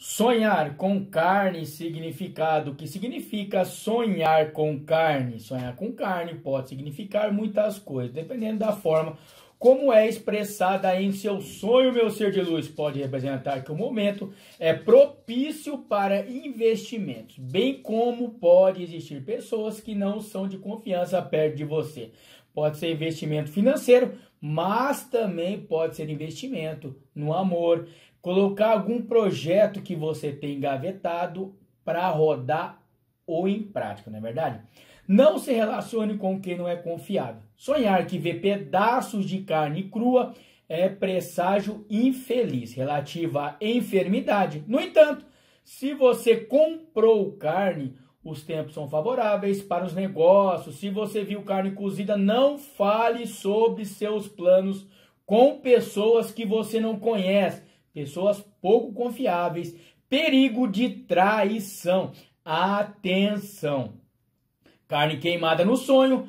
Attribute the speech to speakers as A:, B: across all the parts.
A: Sonhar com carne significado. O que significa sonhar com carne? Sonhar com carne pode significar muitas coisas, dependendo da forma como é expressada em seu sonho, meu ser de luz. Pode representar que o momento é propício para investimentos, bem como pode existir pessoas que não são de confiança perto de você. Pode ser investimento financeiro, mas também pode ser investimento no amor, Colocar algum projeto que você tem engavetado para rodar ou em prática, não é verdade? Não se relacione com quem não é confiável. Sonhar que vê pedaços de carne crua é presságio infeliz relativo à enfermidade. No entanto, se você comprou carne, os tempos são favoráveis para os negócios. Se você viu carne cozida, não fale sobre seus planos com pessoas que você não conhece pessoas pouco confiáveis, perigo de traição. Atenção! Carne queimada no sonho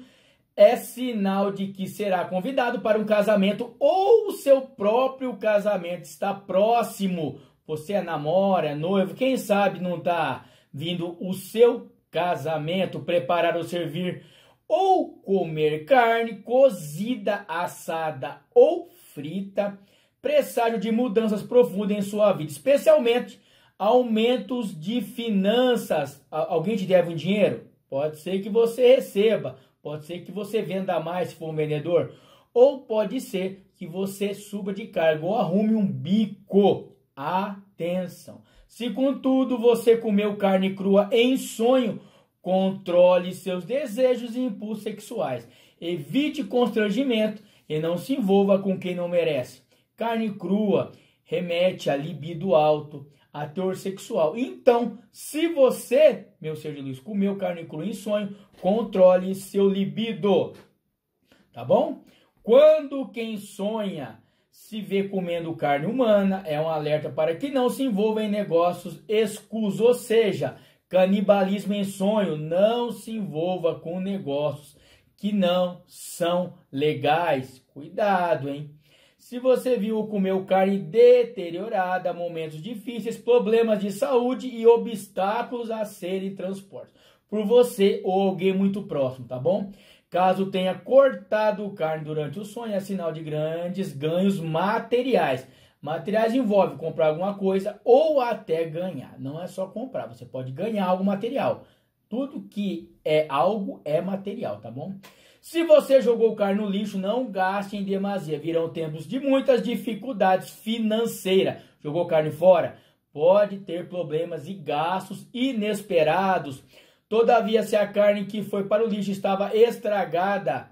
A: é sinal de que será convidado para um casamento ou o seu próprio casamento está próximo. Você é namora, é noivo, quem sabe não está vindo o seu casamento, preparar ou servir ou comer carne cozida, assada ou frita presságio de mudanças profundas em sua vida, especialmente aumentos de finanças. Alguém te deve um dinheiro? Pode ser que você receba, pode ser que você venda mais se for um vendedor, ou pode ser que você suba de cargo ou arrume um bico. Atenção! Se contudo você comeu carne crua em sonho, controle seus desejos e impulsos sexuais. Evite constrangimento e não se envolva com quem não merece. Carne crua remete a libido alto, a teor sexual. Então, se você, meu ser de luz, comeu carne crua em sonho, controle seu libido. Tá bom? Quando quem sonha se vê comendo carne humana, é um alerta para que não se envolva em negócios escusos, ou seja, canibalismo em sonho. Não se envolva com negócios que não são legais. Cuidado, hein? Se você viu comer comeu carne deteriorada, momentos difíceis, problemas de saúde e obstáculos a serem transportados por você ou alguém muito próximo, tá bom? Caso tenha cortado carne durante o sonho, é sinal de grandes ganhos materiais. Materiais envolve comprar alguma coisa ou até ganhar. Não é só comprar, você pode ganhar algo material. Tudo que é algo é material, tá bom? Se você jogou o carro no lixo, não gaste em demasia. Virão tempos de muitas dificuldades financeiras. Jogou carne fora? Pode ter problemas e gastos inesperados. Todavia, se a carne que foi para o lixo estava estragada,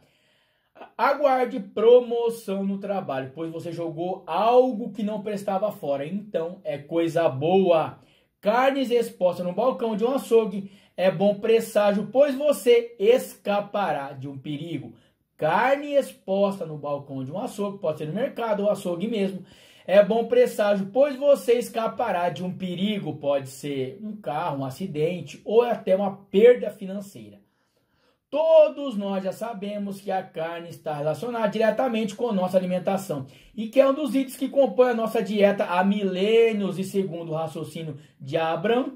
A: aguarde promoção no trabalho, pois você jogou algo que não prestava fora. Então, é coisa boa. Carnes expostas no balcão de um açougue é bom presságio, pois você escapará de um perigo. Carne exposta no balcão de um açougue, pode ser no mercado ou açougue mesmo, é bom presságio, pois você escapará de um perigo, pode ser um carro, um acidente ou até uma perda financeira. Todos nós já sabemos que a carne está relacionada diretamente com nossa alimentação e que é um dos itens que compõe a nossa dieta há milênios e segundo o raciocínio de Abraham,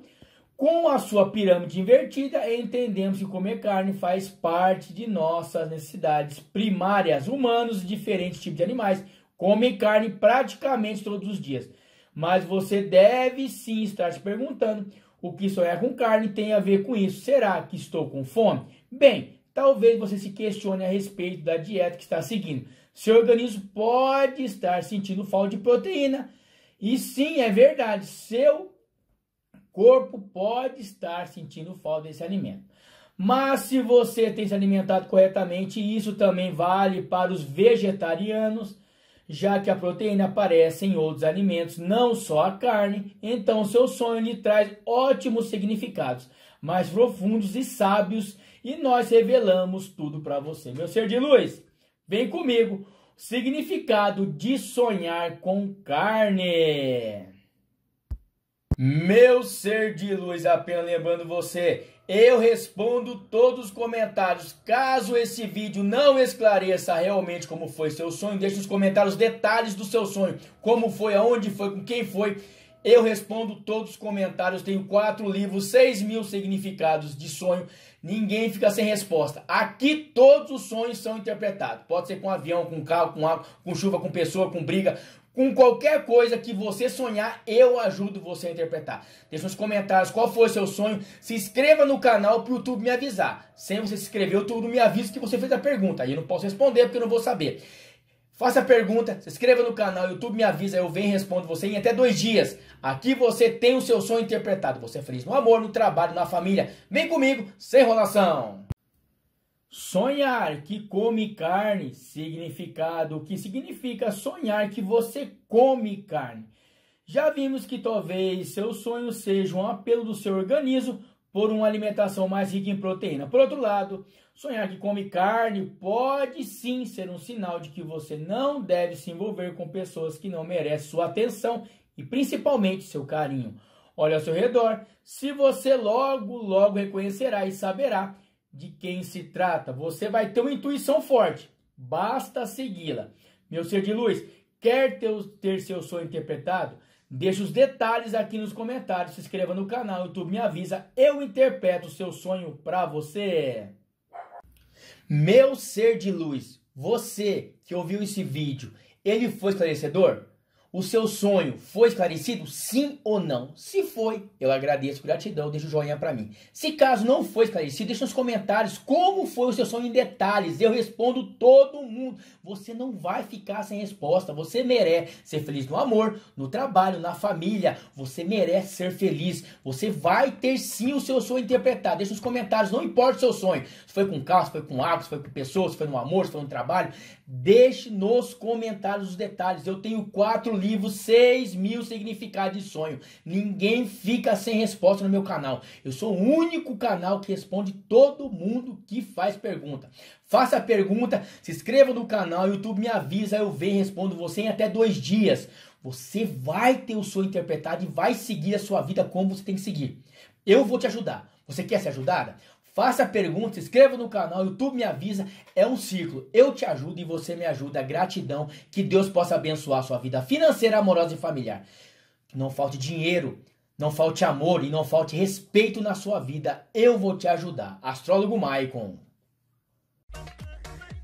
A: com a sua pirâmide invertida, entendemos que comer carne faz parte de nossas necessidades primárias. Humanos, diferentes tipos de animais, comem carne praticamente todos os dias. Mas você deve sim estar se perguntando o que sonhar é com carne tem a ver com isso. Será que estou com fome? Bem, talvez você se questione a respeito da dieta que está seguindo. Seu organismo pode estar sentindo falta de proteína. E sim, é verdade, seu corpo pode estar sentindo falta desse alimento. Mas se você tem se alimentado corretamente, isso também vale para os vegetarianos, já que a proteína aparece em outros alimentos, não só a carne, então seu sonho lhe traz ótimos significados, mais profundos e sábios, e nós revelamos tudo para você. Meu ser de luz, vem comigo. Significado de sonhar com carne. Meu ser de luz, apenas lembrando você, eu respondo todos os comentários. Caso esse vídeo não esclareça realmente como foi seu sonho, deixe nos comentários detalhes do seu sonho, como foi, aonde foi, com quem foi. Eu respondo todos os comentários. Tenho quatro livros, seis mil significados de sonho. Ninguém fica sem resposta. Aqui todos os sonhos são interpretados. Pode ser com avião, com carro, com água, com chuva, com pessoa, com briga, com qualquer coisa que você sonhar, eu ajudo você a interpretar. Deixa nos comentários qual foi o seu sonho. Se inscreva no canal para o YouTube me avisar. Sem você se inscrever, o YouTube me avisa que você fez a pergunta. Aí eu não posso responder porque eu não vou saber. Faça a pergunta, se inscreva no canal, YouTube me avisa, eu venho e respondo você em até dois dias. Aqui você tem o seu sonho interpretado. Você é feliz no amor, no trabalho, na família. Vem comigo, sem enrolação. Sonhar que come carne, significado, o que significa sonhar que você come carne. Já vimos que talvez seu sonho seja um apelo do seu organismo por uma alimentação mais rica em proteína. Por outro lado, sonhar que come carne pode sim ser um sinal de que você não deve se envolver com pessoas que não merecem sua atenção e principalmente seu carinho. Olhe ao seu redor, se você logo, logo reconhecerá e saberá de quem se trata, você vai ter uma intuição forte, basta segui-la. Meu ser de luz, quer ter, ter seu sonho interpretado? Deixa os detalhes aqui nos comentários, se inscreva no canal, YouTube me avisa, eu interpreto o seu sonho para você. Meu ser de luz, você que ouviu esse vídeo, ele foi esclarecedor? O seu sonho foi esclarecido? Sim ou não? Se foi, eu agradeço, gratidão, deixa o joinha para mim. Se caso não foi esclarecido, deixa nos comentários como foi o seu sonho em detalhes. Eu respondo todo mundo. Você não vai ficar sem resposta. Você merece ser feliz no amor, no trabalho, na família. Você merece ser feliz. Você vai ter sim o seu sonho interpretado. Deixa nos comentários, não importa o seu sonho. Se foi com carro, se foi com água, se foi com pessoas, se foi no amor, se foi no trabalho. Deixe nos comentários os detalhes. Eu tenho quatro livros, seis mil significados de sonho. Ninguém fica sem resposta no meu canal. Eu sou o único canal que responde todo mundo que faz pergunta. Faça a pergunta, se inscreva no canal, YouTube me avisa, eu venho e respondo você em até dois dias. Você vai ter o sonho interpretado e vai seguir a sua vida como você tem que seguir. Eu vou te ajudar. Você quer ser ajudada? Faça pergunta, inscreva no canal, YouTube me avisa. É um ciclo. Eu te ajudo e você me ajuda. Gratidão. Que Deus possa abençoar a sua vida financeira, amorosa e familiar. Não falte dinheiro, não falte amor e não falte respeito na sua vida. Eu vou te ajudar. Astrólogo Maicon.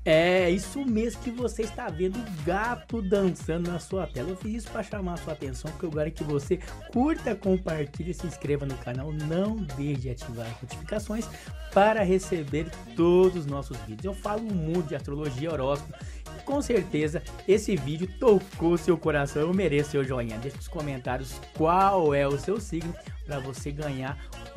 A: É isso mesmo que você está vendo gato dançando na sua tela. Eu fiz isso para chamar a sua atenção, porque eu quero que você curta, compartilhe, se inscreva no canal. Não deixe de ativar as notificações para receber todos os nossos vídeos. Eu falo muito de astrologia, horóscopo com certeza esse vídeo tocou seu coração. Eu mereço seu joinha. Deixe nos comentários qual é o seu signo para você ganhar